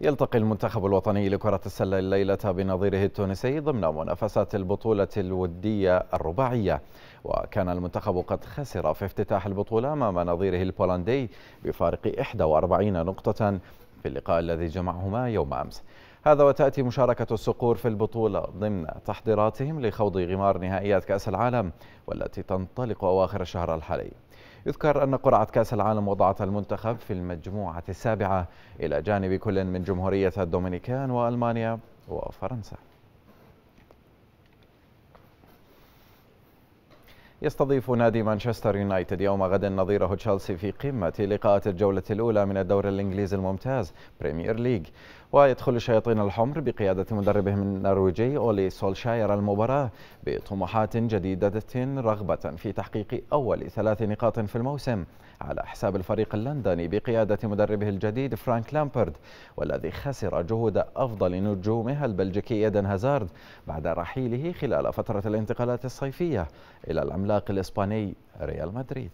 يلتقي المنتخب الوطني لكرة السلة الليلة بنظيره التونسي ضمن منافسات البطولة الودية الرباعية وكان المنتخب قد خسر في افتتاح البطولة أمام نظيره البولندي بفارق 41 نقطة في اللقاء الذي جمعهما يوم أمس هذا وتأتي مشاركة الصقور في البطولة ضمن تحضيراتهم لخوض غمار نهائيات كأس العالم والتي تنطلق أواخر الشهر الحالي يذكر أن قرعة كأس العالم وضعت المنتخب في المجموعة السابعة إلى جانب كل من جمهورية الدومينيكان وألمانيا وفرنسا يستضيف نادي مانشستر يونايتد يوم غد نظيره تشيلسي في قمة لقاءات الجولة الأولى من الدوري الإنجليزي الممتاز بريمير ليج ويدخل الشياطين الحمر بقيادة مدربهم النرويجي أولي سولشاير المباراة بطموحات جديدة رغبة في تحقيق أول ثلاث نقاط في الموسم على حساب الفريق اللندني بقيادة مدربه الجديد فرانك لامبرد والذي خسر جهود أفضل نجومه البلجيكي إيدن هازارد بعد رحيله خلال فترة الانتقالات الصيفية إلى العملاق العملاق الإسباني ريال مدريد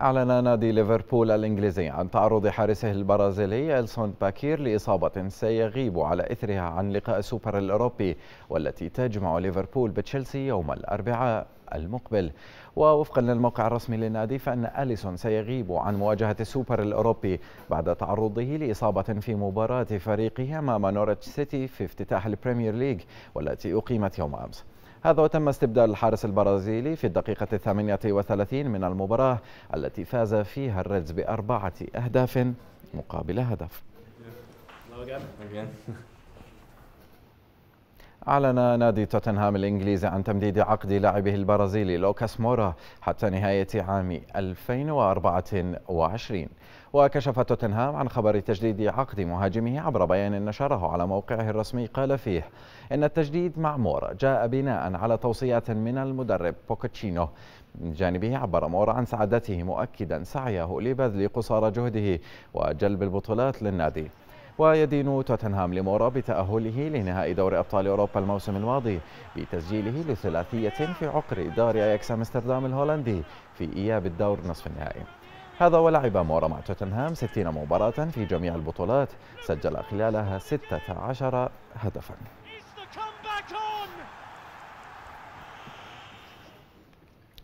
أعلن نادي ليفربول الإنجليزي عن تعرض حارسه البرازيلي إلسون باكير لإصابة سيغيب على إثرها عن لقاء السوبر الأوروبي والتي تجمع ليفربول بتشيلسي يوم الأربعاء المقبل ووفقا للموقع الرسمي للنادي فإن أليسون سيغيب عن مواجهة السوبر الأوروبي بعد تعرضه لإصابة في مباراة فريقه أمام نورتش سيتي في افتتاح البريمير ليج والتي أقيمت يوم أمس هذا وتم استبدال الحارس البرازيلي في الدقيقة الثامنة وثلاثين من المباراة التي فاز فيها الريدز بأربعة أهداف مقابل هدف أعلن نادي توتنهام الإنجليزي عن تمديد عقد لاعبه البرازيلي لوكاس مورا حتى نهاية عام 2024 وكشف توتنهام عن خبر تجديد عقد مهاجمه عبر بيان نشره على موقعه الرسمي قال فيه إن التجديد مع مورا جاء بناء على توصيات من المدرب بوكاتشينو من جانبه عبر مورا عن سعادته مؤكدا سعيه لبذل قصارى جهده وجلب البطولات للنادي ويدين توتنهام لمورا بتأهله لنهائي دور أبطال أوروبا الموسم الماضي بتسجيله لثلاثية في عقر دار أياكس أمستردام الهولندي في إياب الدور نصف النهائي هذا ولعب مورا مع توتنهام 60 مباراة في جميع البطولات سجل خلالها 16 هدفاً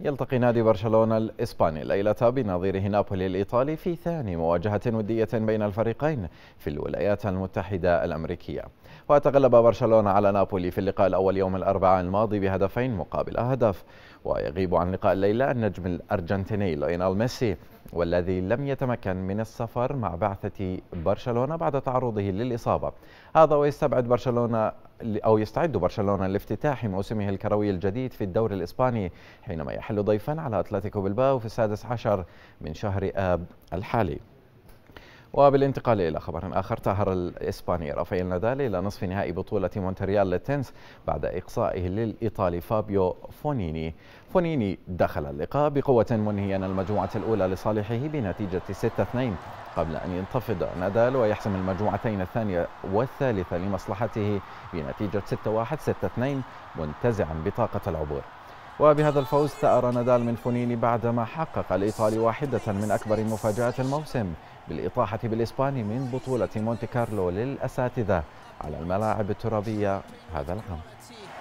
يلتقي نادي برشلونة الإسباني الليلة بنظيره نابولي الإيطالي في ثاني مواجهة ودية بين الفريقين في الولايات المتحدة الأمريكية وتغلب برشلونة على نابولي في اللقاء الأول يوم الأربعاء الماضي بهدفين مقابل أهداف ويغيب عن لقاء الليلة النجم الأرجنتيني لينال ميسي والذي لم يتمكن من السفر مع بعثة برشلونة بعد تعرضه للإصابة هذا ويستبعد برشلونة أو يستعد برشلونة لافتتاح موسمه الكروي الجديد في الدور الإسباني حينما يحل ضيفا على أتلتيكو بلباو في السادس عشر من شهر آب الحالي وبالانتقال إلى خبر آخر تأهر الإسباني رافائيل نادال إلى نصف نهائي بطولة مونتريال للتنس بعد إقصائه للإيطالي فابيو فونيني فونيني دخل اللقاء بقوة منهيا المجموعة الأولى لصالحه بنتيجة 6-2 قبل أن ينتفض نادال ويحسم المجموعتين الثانية والثالثة لمصلحته بنتيجة 6-1 6-2 منتزعا بطاقة العبور وبهذا الفوز ثأر نادال من فونيني بعدما حقق الإيطالي واحدة من أكبر مفاجآت الموسم بالإطاحة بالإسباني من بطولة مونتي كارلو للأساتذة على الملاعب الترابية هذا العام